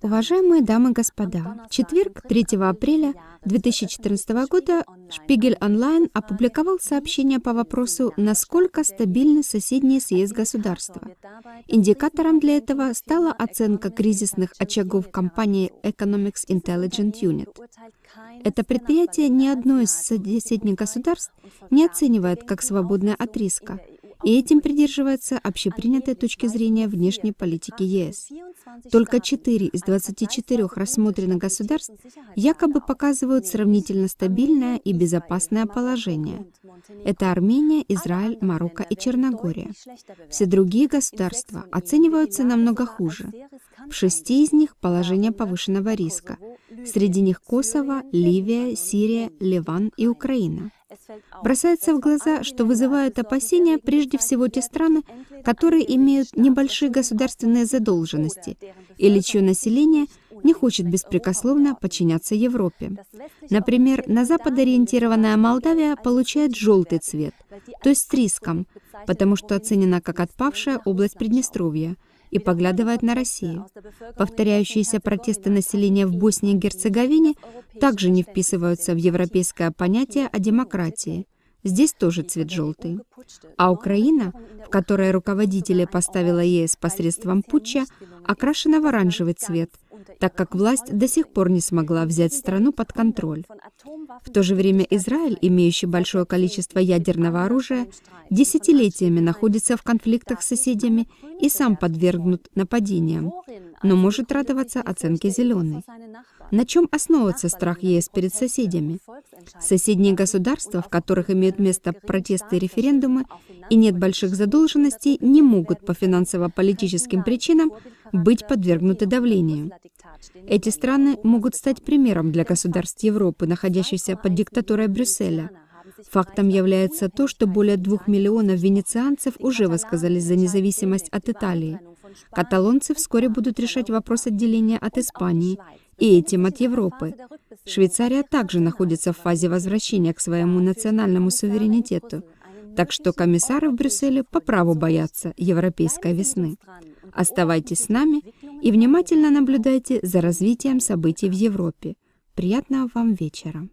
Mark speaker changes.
Speaker 1: Уважаемые дамы и господа, в четверг, 3 апреля 2014 года «Шпигель онлайн» опубликовал сообщение по вопросу, насколько стабильны соседние съезд государства. Индикатором для этого стала оценка кризисных очагов компании Economics Intelligent Unit. Это предприятие ни одно из соседних государств не оценивает как свободное от риска – и этим придерживается общепринятой точки зрения внешней политики ЕС. Только 4 из 24 рассмотренных государств якобы показывают сравнительно стабильное и безопасное положение. Это Армения, Израиль, Марокко и Черногория. Все другие государства оцениваются намного хуже. В шести из них положение повышенного риска. Среди них Косово, Ливия, Сирия, Ливан и Украина. Бросается в глаза, что вызывают опасения прежде всего те страны, которые имеют небольшие государственные задолженности или чье население не хочет беспрекословно подчиняться Европе. Например, на запад ориентированная Молдавия получает желтый цвет, то есть с риском, потому что оценена как отпавшая область Приднестровья – и поглядывает на Россию. Повторяющиеся протесты населения в Боснии и Герцеговине также не вписываются в европейское понятие о демократии. Здесь тоже цвет желтый. А Украина, в которой руководители поставила ЕС посредством путча, окрашена в оранжевый цвет – так как власть до сих пор не смогла взять страну под контроль. В то же время Израиль, имеющий большое количество ядерного оружия, десятилетиями находится в конфликтах с соседями и сам подвергнут нападениям, но может радоваться оценке «зеленой». На чем основывается страх ЕС перед соседями? Соседние государства, в которых имеют место протесты и референдумы, и нет больших задолженностей, не могут по финансово-политическим причинам быть подвергнуты давлению. Эти страны могут стать примером для государств Европы, находящихся под диктатурой Брюсселя. Фактом является то, что более двух миллионов венецианцев уже высказались за независимость от Италии. Каталонцы вскоре будут решать вопрос отделения от Испании и этим от Европы. Швейцария также находится в фазе возвращения к своему национальному суверенитету. Так что комиссары в Брюсселе по праву боятся европейской весны. Оставайтесь с нами, и внимательно наблюдайте за развитием событий в Европе. Приятного вам вечера!